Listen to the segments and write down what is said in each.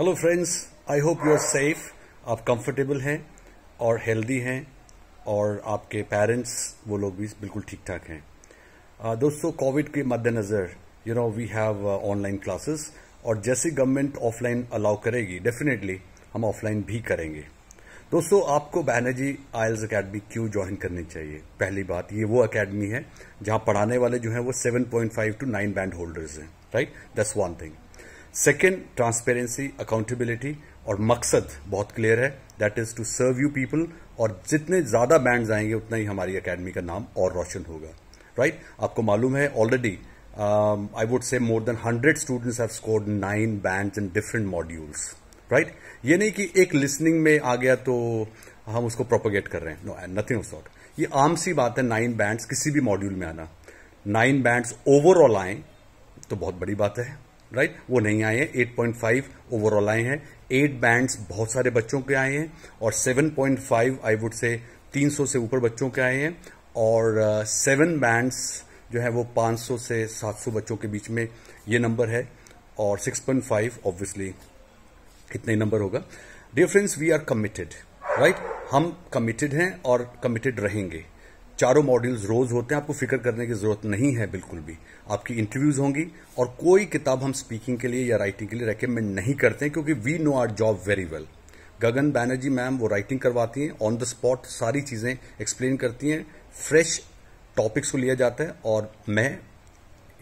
Hello friends I hope you are safe आप comfortable हैं और हेल्दी हैं और आपके पेरेंट्स वो लोग भी बिल्कुल ठीक ठाक हैं uh, दोस्तों कोविड के मद्देनज़र you know we have online classes और जैसे गवर्नमेंट ऑफलाइन अलाउ करेगी डेफिनेटली हम ऑफलाइन भी करेंगे दोस्तों आपको बैनर्जी आयल्स अकेडमी क्यों ज्वाइन करनी चाहिए पहली बात ये वो अकेडमी है जहां पढ़ाने वाले जो हैं वो 7.5 टू 9 बैंड होल्डर्स हैं right that's one thing second transparency accountability और मकसद बहुत क्लियर है that is to serve you people और जितने ज्यादा बैंड आएंगे उतना ही हमारी अकेडमी का नाम और रोशन होगा राइट right? आपको मालूम है already I would say more than hundred students have scored nine band in different modules right ये नहीं कि एक लिसनिंग में आ गया तो हम उसको प्रोपोगेट कर रहे हैं नो नथिंग ऑफ सॉट ये आम सी बात है नाइन बैंड्स किसी भी मॉड्यूल में आना नाइन बैंड्स ओवरऑल आए तो बहुत बड़ी बात है राइट वो नहीं आए हैं 8.5 ओवरऑल आए हैं एट बैंड्स बहुत सारे बच्चों के आए हैं और 7.5 आई वुड से 300 से ऊपर बच्चों के आए हैं और सेवन uh, बैंड्स जो है वो 500 से 700 बच्चों के बीच में ये नंबर है और 6.5 ऑब्वियसली इतना ही नंबर होगा difference we are committed right हम कमिटेड हैं और कमिटेड रहेंगे चारों मॉड्यूल्स रोज होते हैं आपको फिक्र करने की जरूरत नहीं है बिल्कुल भी आपकी इंटरव्यूज होंगी और कोई किताब हम स्पीकिंग के लिए या राइटिंग के लिए रेकमेंड नहीं करते हैं क्योंकि we know our job very well Gagan Banerjee ma'am वो राइटिंग करवाती हैं ऑन द स्पॉट सारी चीजें एक्सप्लेन करती हैं फ्रेश टॉपिक्स को लिया जाता है और मैं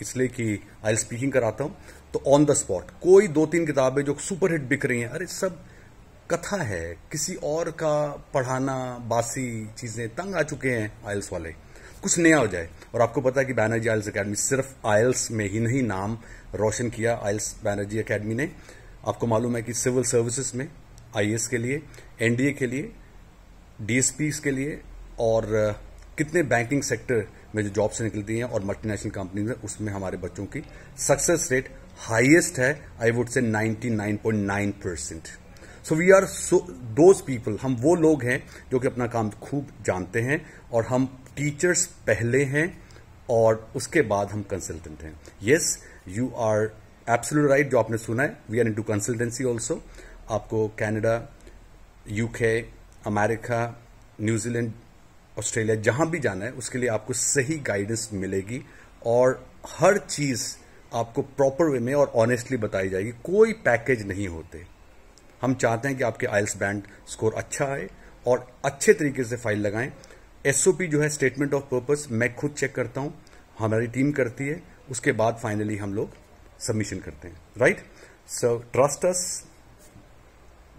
इसलिए कि आई स्पीकिंग कराता हूं तो ऑन द स्पॉट कोई दो तीन किताबें जो सुपर हिट बिक रही हैं अरे सब कथा है किसी और का पढ़ाना बासी चीज़ें तंग आ चुके हैं आयल्स वाले कुछ नया हो जाए और आपको पता है कि बैनर्जी आयल्स अकेडमी सिर्फ आयल्स में ही नहीं नाम रोशन किया आयल्स बैनर्जी अकेडमी ने आपको मालूम है कि सिविल सर्विसेज में आईएएस के लिए एनडीए के लिए डीएसपी के लिए और कितने बैंकिंग सेक्टर में जो जॉब से निकलती हैं और मल्टीनेशनल कंपनीज में उसमें हमारे बच्चों की सक्सेस रेट हाईएस्ट है आई would say 99.9 percent so we are those people हम वो लोग हैं जो कि अपना काम खूब जानते हैं और हम टीचर्स पहले हैं और उसके बाद हम कंसल्टेंट हैं yes you are absolute right जो आपने सुना है we are into consultancy also आपको Canada UK America New Zealand Australia जहां भी जाना है उसके लिए आपको सही गाइडेंस मिलेगी और हर चीज आपको प्रॉपर वे में और ऑनेस्टली बताई जाएगी कोई पैकेज नहीं होते हम चाहते हैं कि आपके आयल्स बैंड स्कोर अच्छा आए और अच्छे तरीके से फाइल लगाएं एसओपी जो है स्टेटमेंट ऑफ पर्पस मैं खुद चेक करता हूं हमारी टीम करती है उसके बाद फाइनली हम लोग सबमिशन करते हैं right so trust us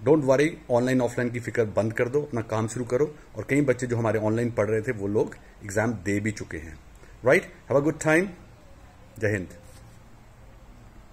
don't worry online offline की फिक्र बंद कर दो अपना काम शुरू करो और कई बच्चे जो हमारे ऑनलाइन पढ़ रहे थे वो लोग एग्जाम दे भी चुके हैं right have a good time Jai Hind